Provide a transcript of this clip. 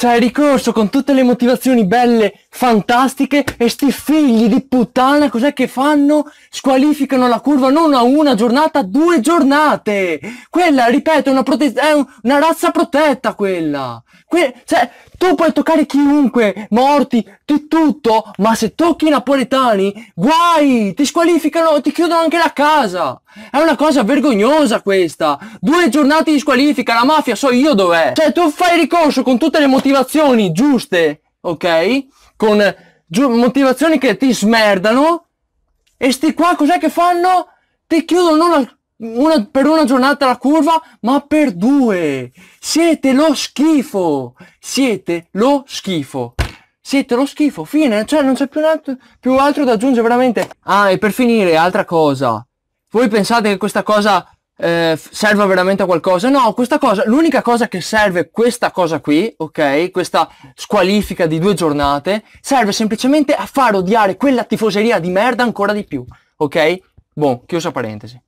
C'hai ricorso con tutte le motivazioni belle fantastiche e sti figli di puttana cos'è che fanno? Squalificano la curva non a una giornata, a due giornate! Quella, ripeto, è una, è un una razza protetta quella! Que cioè, tu puoi toccare chiunque, morti, di tutto, ma se tocchi i napoletani, guai! Ti squalificano, ti chiudono anche la casa! È una cosa vergognosa questa! Due giornate di squalifica, la mafia so io dov'è! Cioè, tu fai ricorso con tutte le motivazioni giuste, ok? Con eh, motivazioni che ti smerdano e sti qua cos'è che fanno? Ti chiudono una, una, per una giornata la curva, ma per due. Siete lo schifo. Siete lo schifo. Siete lo schifo, fine, cioè non c'è più, più altro da aggiungere veramente. Ah, e per finire, altra cosa. Voi pensate che questa cosa eh, serve veramente a qualcosa? No, questa cosa, l'unica cosa che serve questa cosa qui, ok, questa squalifica di due giornate, serve semplicemente a far odiare quella tifoseria di merda ancora di più, ok? Boh, chiusa parentesi.